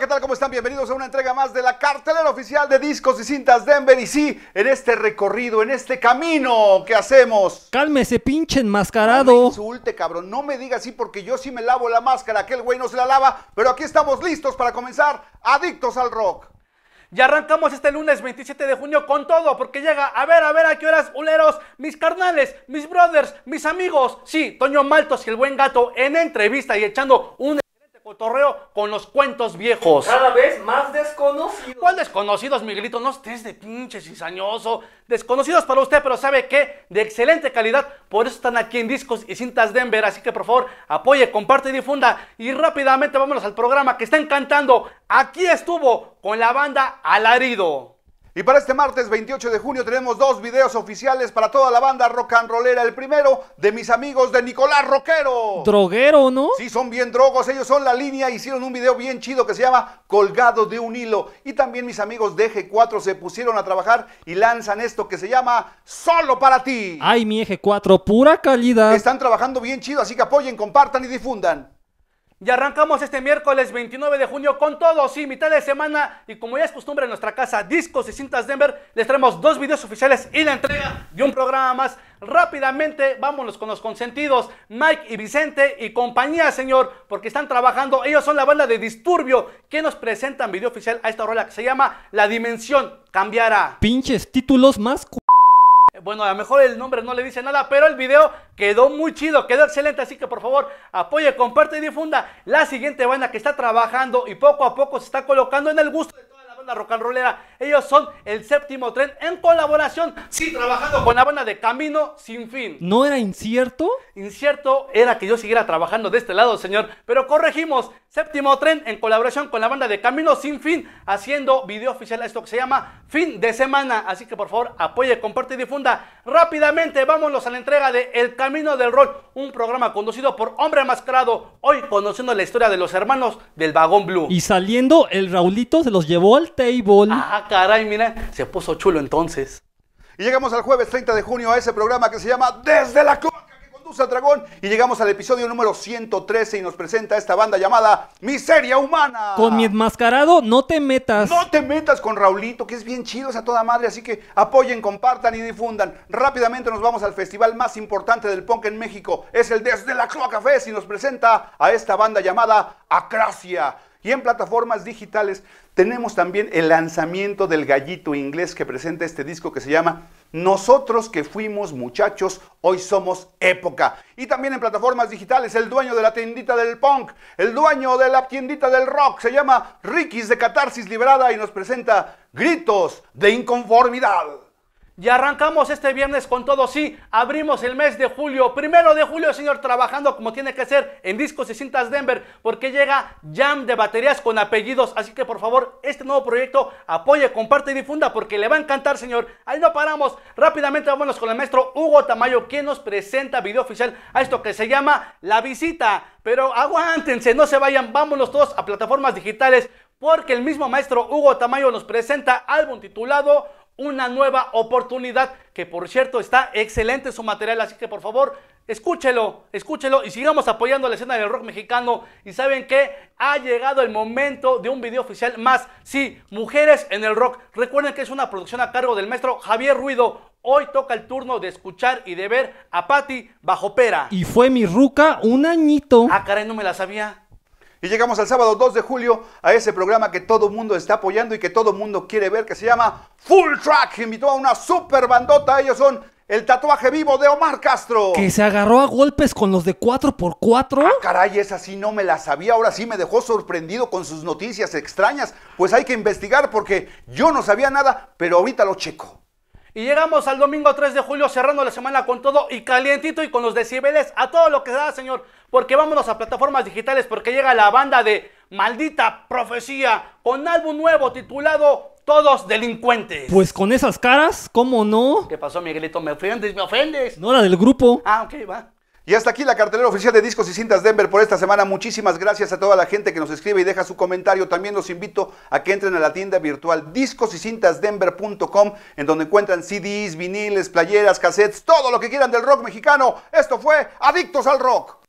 ¿qué tal? ¿Cómo están? Bienvenidos a una entrega más de la cartelera oficial de discos y cintas Denver y sí, en este recorrido, en este camino que hacemos. Cálmese, pinche enmascarado. No me insulte, cabrón. No me diga así porque yo sí me lavo la máscara, aquel güey no se la lava, pero aquí estamos listos para comenzar Adictos al Rock. Y arrancamos este lunes 27 de junio con todo, porque llega, a ver, a ver, a qué horas, uleros, mis carnales, mis brothers, mis amigos. Sí, Toño Maltos y el buen gato en entrevista y echando un cotorreo con los cuentos viejos. Cada vez más desconocidos. ¿Cuál desconocidos, Miguelito? No estés de pinche cizañoso. Desconocidos para usted, pero ¿sabe que De excelente calidad. Por eso están aquí en Discos y Cintas Denver. Así que, por favor, apoye, comparte y difunda. Y rápidamente vámonos al programa que está encantando, Aquí estuvo con la banda Alarido. Y para este martes 28 de junio tenemos dos videos oficiales para toda la banda rock and rollera. El primero de mis amigos de Nicolás Roquero. Droguero, ¿no? Sí, son bien drogos. Ellos son la línea. Hicieron un video bien chido que se llama Colgado de un hilo. Y también mis amigos de Eje 4 se pusieron a trabajar y lanzan esto que se llama Solo para ti. Ay, mi Eje 4 pura calidad. Están trabajando bien chido, así que apoyen, compartan y difundan. Y arrancamos este miércoles 29 de junio con todo, sí, mitad de semana. Y como ya es costumbre en nuestra casa, discos y cintas Denver, les traemos dos videos oficiales y la entrega de un programa más. Rápidamente, vámonos con los consentidos, Mike y Vicente y compañía, señor, porque están trabajando. Ellos son la banda de Disturbio que nos presentan video oficial a esta rola que se llama La Dimensión Cambiará. Pinches títulos más bueno, a lo mejor el nombre no le dice nada, pero el video quedó muy chido, quedó excelente. Así que por favor, apoye, comparte y difunda la siguiente banda que está trabajando y poco a poco se está colocando en el gusto de la rock and rollera. Ellos son el séptimo tren en colaboración, sí, trabajando con la banda de Camino Sin Fin. ¿No era incierto? Incierto era que yo siguiera trabajando de este lado, señor. Pero corregimos, séptimo tren en colaboración con la banda de Camino Sin Fin, haciendo video oficial a esto que se llama Fin de Semana. Así que por favor, apoye, comparte y difunda rápidamente. Vámonos a la entrega de El Camino del Rol, un programa conducido por Hombre Mascarado, hoy conociendo la historia de los hermanos del Vagón Blue. Y saliendo, el Raulito se los llevó al Ah, caray, mira, se puso chulo entonces. Y llegamos al jueves 30 de junio a ese programa que se llama Desde la cloaca, que conduce a Dragón. Y llegamos al episodio número 113 y nos presenta esta banda llamada Miseria Humana. Con mi enmascarado, no te metas. No te metas con Raulito, que es bien chido, es a toda madre. Así que apoyen, compartan y difundan. Rápidamente nos vamos al festival más importante del punk en México. Es el Desde la cloaca Fest y nos presenta a esta banda llamada Acracia. Y en plataformas digitales tenemos también el lanzamiento del gallito inglés que presenta este disco que se llama Nosotros que fuimos muchachos, hoy somos época. Y también en plataformas digitales el dueño de la tiendita del punk, el dueño de la tiendita del rock, se llama Rikis de Catarsis Liberada y nos presenta Gritos de Inconformidad. Y arrancamos este viernes con todo, sí, abrimos el mes de julio, primero de julio, señor, trabajando como tiene que ser en Discos y Cintas Denver, porque llega Jam de baterías con apellidos, así que por favor, este nuevo proyecto apoye, comparte y difunda, porque le va a encantar, señor. Ahí no paramos, rápidamente vámonos con el maestro Hugo Tamayo, quien nos presenta video oficial a esto que se llama La Visita. Pero aguántense, no se vayan, vámonos todos a plataformas digitales, porque el mismo maestro Hugo Tamayo nos presenta álbum titulado una nueva oportunidad, que por cierto está excelente su material, así que por favor, escúchelo, escúchelo y sigamos apoyando la escena del rock mexicano. Y saben que ha llegado el momento de un video oficial más, sí, Mujeres en el Rock. Recuerden que es una producción a cargo del maestro Javier Ruido. Hoy toca el turno de escuchar y de ver a Patti bajo pera. Y fue mi ruca un añito. Ah, caray, no me la sabía. Y llegamos al sábado 2 de julio a ese programa que todo mundo está apoyando y que todo mundo quiere ver, que se llama Full Track. Invitó a una super bandota. Ellos son el tatuaje vivo de Omar Castro. Que se agarró a golpes con los de 4x4. Ah, caray, esa sí no me la sabía. Ahora sí me dejó sorprendido con sus noticias extrañas. Pues hay que investigar porque yo no sabía nada, pero ahorita lo checo. Y llegamos al domingo 3 de julio cerrando la semana con todo y calientito y con los decibeles a todo lo que da, señor. Porque vámonos a plataformas digitales porque llega la banda de Maldita Profecía con álbum nuevo titulado Todos Delincuentes. Pues con esas caras, ¿cómo no? ¿Qué pasó, Miguelito? Me ofendes, me ofendes. No, la del grupo. Ah, ok, va. Y hasta aquí la cartelera oficial de discos y cintas Denver por esta semana. Muchísimas gracias a toda la gente que nos escribe y deja su comentario. También los invito a que entren a la tienda virtual discos y cintas en donde encuentran CDs, viniles, playeras, cassettes, todo lo que quieran del rock mexicano. Esto fue Adictos al Rock.